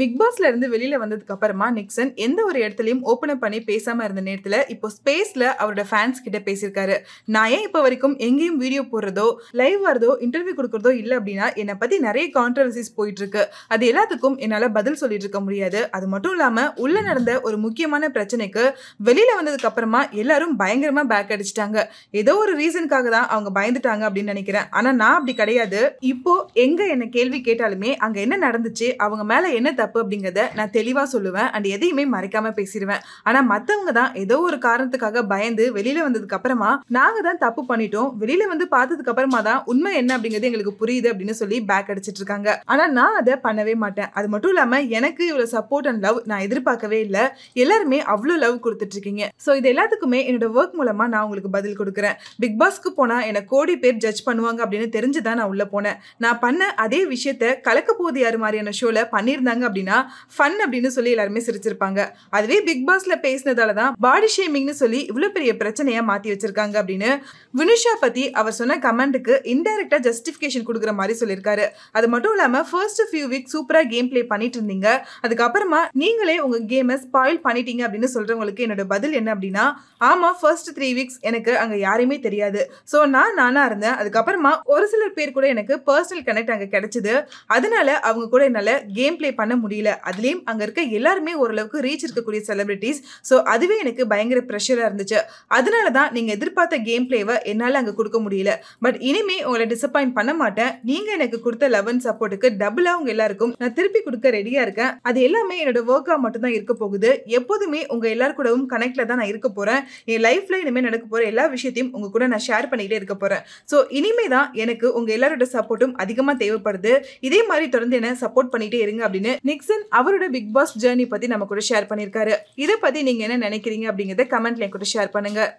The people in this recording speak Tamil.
பிக் பாஸ்ல இருந்து வெளியில வந்ததுக்கு அப்புறமா நிக்சன் எந்த ஒரு இடத்துலயும் ஓபன் அப் பண்ணி பேசாம இருந்த நேரத்துல இப்போ ஸ்பேஸ்ல அவரோட ஃபேன்ஸ் கிட்ட பேசியிருக்காரு நான் ஏன் இப்போ வரைக்கும் எங்கேயும் வீடியோ போடுறதோ லைவ் வரதோ இன்டர்வியூ கொடுக்கறதோ இல்லை அப்படின்னா என்னை பத்தி நிறைய கான்ட்ரவர்சிஸ் போயிட்டு இருக்கு அது எல்லாத்துக்கும் என்னால பதில் சொல்லிட்டு இருக்க முடியாது அது மட்டும் இல்லாம உள்ள நடந்த ஒரு முக்கியமான பிரச்சனைக்கு வெளியில வந்ததுக்கு அப்புறமா எல்லாரும் பயங்கரமா பேக் அடிச்சிட்டாங்க ஏதோ ஒரு ரீசனுக்காக தான் அவங்க பயந்துட்டாங்க அப்படின்னு நினைக்கிறேன் ஆனா நான் அப்படி கிடையாது இப்போ எங்க என்ன கேள்வி கேட்டாலுமே அங்க என்ன நடந்துச்சு அவங்க மேல என்ன தப்பு அப்படிங்கிறத நான் தெளிவாக சொல்லுவேன் அண்ட் எதையுமே மறைக்காமல் பேசிடுவேன் ஆனால் மற்றவங்க தான் ஏதோ ஒரு காரணத்துக்காக பயந்து வெளியில் வந்ததுக்கு அப்புறமா நாங்கள் தான் தப்பு பண்ணிட்டோம் வெளியில் வந்து பார்த்ததுக்கு அப்புறமா தான் உண்மை என்ன அப்படிங்கிறது எங்களுக்கு புரியுது அப்படின்னு சொல்லி பேக் அடிச்சிட்டு இருக்காங்க ஆனால் நான் அதை பண்ணவே மாட்டேன் அது மட்டும் இல்லாமல் எனக்கு இவ்வளோ சப்போர்ட் அண்ட் லவ் நான் எதிர்பார்க்கவே இல்லை எல்லாருமே அவ்வளோ லவ் கொடுத்துட்டு இருக்கீங்க ஸோ இது எல்லாத்துக்குமே என்னோட ஒர்க் மூலமாக நான் உங்களுக்கு பதில் கொடுக்குறேன் பிக் பாஸ்க்கு போனால் என்னை கோடி பேர் ஜட்ஜ் பண்ணுவாங்க அப்படின்னு தெரிஞ்சு தான் நான் உள்ளே போனேன் நான் பண்ண அதே விஷயத்த கலக்க போது யார் மாதிரியான ஷோவில் பண்ணியிருந்தாங்க அப்படின்னா ஃபன் அப்படின்னு சொல்லி எல்லாருமே சிரிச்சிருப்பாங்க அதுவே பிக் பாஸ்ல பேசினதால தான் பாடி ஷேமிங்னு சொல்லி இவ்வளோ பெரிய பிரச்சனையா மாற்றி வச்சிருக்காங்க அப்படின்னு வினுஷா பற்றி அவர் சொன்ன கமெண்ட்டுக்கு இன்டெரக்டாக ஜஸ்டிஃபிகேஷன் கொடுக்குற மாதிரி சொல்லியிருக்காரு அது மட்டும் இல்லாமல் ஃபர்ஸ்ட் ஃபியூ வீக் சூப்பராக கேம் பிளே பண்ணிட்டு இருந்தீங்க அதுக்கப்புறமா நீங்களே உங்கள் கேமை ஸ்பாயில் பண்ணிட்டீங்க அப்படின்னு சொல்கிறவங்களுக்கு என்னோட பதில் என்ன அப்படின்னா ஆமாம் ஃபர்ஸ்ட் த்ரீ வீக்ஸ் எனக்கு அங்கே யாரையுமே தெரியாது ஸோ நான் நானாக இருந்தேன் அதுக்கப்புறமா ஒரு சிலர் பேர் கூட எனக்கு பர்சனல் கனெக்ட் அங்கே கிடைச்சது அதனால அவங்க கூட என்னால கேம் பிளே பண்ண முடியல அதுலேயும் அங்கே இருக்க எல்லாருமே ஓரளவுக்கு ரீச் இருக்கக்கூடிய செலிபிரிட்டிஸ் ஸோ அதுவே எனக்கு பயங்கர ப்ரெஷராக இருந்துச்சு அதனால தான் நீங்கள் எதிர்பார்த்த கேம் பிளேவை என்னால் அங்கே கொடுக்க முடியல பட் இனிமே உங்களை டிசப்பாயிண்ட் பண்ண மாட்டேன் நீங்கள் எனக்கு கொடுத்த லவ் அண்ட் சப்போர்ட்டுக்கு டபுளாக உங்கள் எல்லாருக்கும் நான் திருப்பி கொடுக்க ரெடியாக இருக்கேன் அது எல்லாமே என்னோட ஒர்க்காக மட்டும்தான் இருக்க போகுது எப்போதுமே உங்கள் எல்லார் கூடவும் கனெக்டில் தான் நான் இருக்க போகிறேன் என் லைஃப்பில் இனிமேல் நடக்க போகிற எல்லா விஷயத்தையும் உங்கள் கூட நான் ஷேர் பண்ணிக்கிட்டே இருக்க போகிறேன் ஸோ இனிமே தான் எனக்கு உங்கள் எல்லாரோட சப்போர்ட்டும் அதிகமாக தேவைப்படுது இதே மாதிரி தொடர்ந்து என்ன சப்போர்ட் பண்ணிகிட்டே இருங்க அப்படின்னு நிக்சன் அவரோட பிக் பாஸ் ஜேர்னி பத்தி நம்ம கூட ஷேர் பண்ணியிருக்காரு இதை பத்தி நீங்க என்ன நினைக்கிறீங்க அப்படிங்கறத கமெண்ட்ல கூட ஷேர் பண்ணுங்க